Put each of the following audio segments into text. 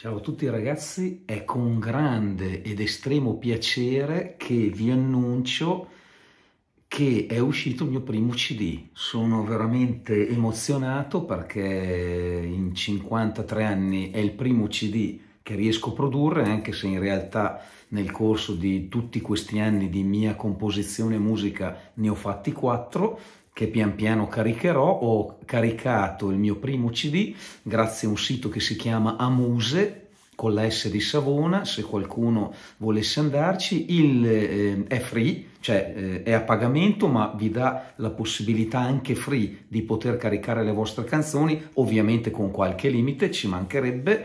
Ciao a tutti ragazzi, è con grande ed estremo piacere che vi annuncio che è uscito il mio primo CD. Sono veramente emozionato perché in 53 anni è il primo CD che riesco a produrre, anche se in realtà nel corso di tutti questi anni di mia composizione musica ne ho fatti quattro, che pian piano caricherò. Ho caricato il mio primo CD grazie a un sito che si chiama Amuse con la S di Savona, se qualcuno volesse andarci, il, eh, è free, cioè eh, è a pagamento, ma vi dà la possibilità anche free di poter caricare le vostre canzoni, ovviamente con qualche limite, ci mancherebbe,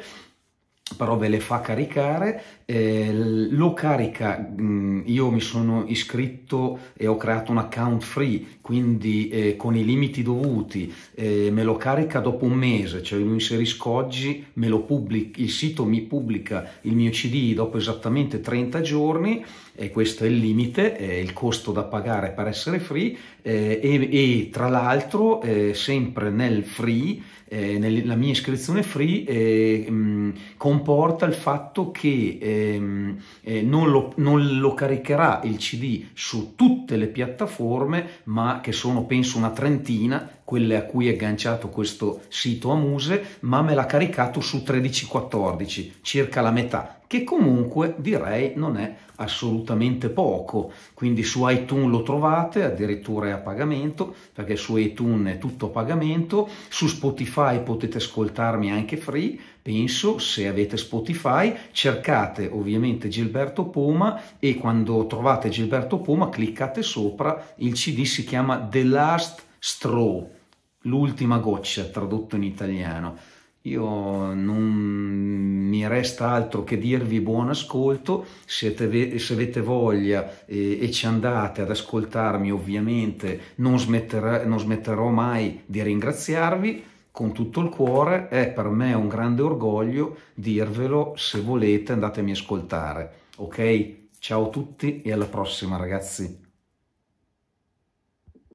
però ve le fa caricare, eh, lo carica, mm, io mi sono iscritto e ho creato un account free, quindi eh, con i limiti dovuti, eh, me lo carica dopo un mese, cioè lo inserisco oggi, pubblica, il sito mi pubblica il mio CD dopo esattamente 30 giorni, e questo è il limite, è il costo da pagare per essere free, eh, e, e, tra l'altro eh, sempre nel free, eh, nella mia iscrizione free, mh, mm, con comporta il fatto che ehm, eh, non, lo, non, lo, caricherà il CD su tutte le piattaforme, ma che sono penso una trentina quelle a cui è agganciato questo sito a muse, ma me l'ha caricato su 13-14, circa la metà, che comunque direi non è assolutamente poco. Quindi su iTunes lo trovate, addirittura è a pagamento, perché su iTunes è tutto a pagamento, su Spotify potete ascoltarmi anche free, penso, se avete Spotify, cercate ovviamente Gilberto Poma e quando trovate Gilberto Poma cliccate sopra, il CD si chiama The Last Straw l'ultima goccia tradotto in italiano. Io non mi resta altro che dirvi buon ascolto, se, se avete voglia e, e, ci andate ad ascoltarmi ovviamente non, smetterà, non smetterò mai di ringraziarvi con tutto il cuore, è per me un grande orgoglio dirvelo, se volete andatemi a ascoltare, ok? Ciao a tutti e alla prossima ragazzi!